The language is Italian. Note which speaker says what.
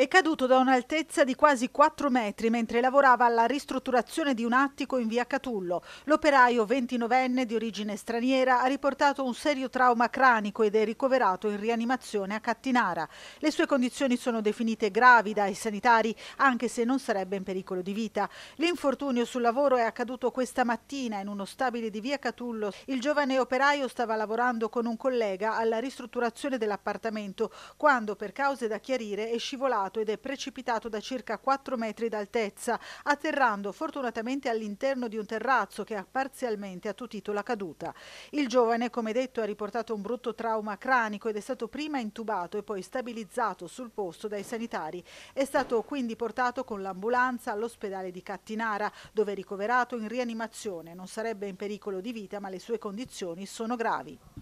Speaker 1: È caduto da un'altezza di quasi 4 metri mentre lavorava alla ristrutturazione di un attico in via Catullo. L'operaio 29enne di origine straniera ha riportato un serio trauma cranico ed è ricoverato in rianimazione a Cattinara. Le sue condizioni sono definite gravi dai sanitari, anche se non sarebbe in pericolo di vita. L'infortunio sul lavoro è accaduto questa mattina in uno stabile di via Catullo. Il giovane operaio stava lavorando con un collega alla ristrutturazione dell'appartamento quando, per cause da chiarire, è scivolato crollato ed è precipitato da circa 4 metri d'altezza, atterrando fortunatamente all'interno di un terrazzo che ha parzialmente attutito la caduta. Il giovane, come detto, ha riportato un brutto trauma cranico ed è stato prima intubato e poi stabilizzato sul posto dai sanitari. È stato quindi portato con l'ambulanza all'ospedale di Cattinara, dove è ricoverato in rianimazione. Non sarebbe in pericolo di vita, ma le sue condizioni sono gravi.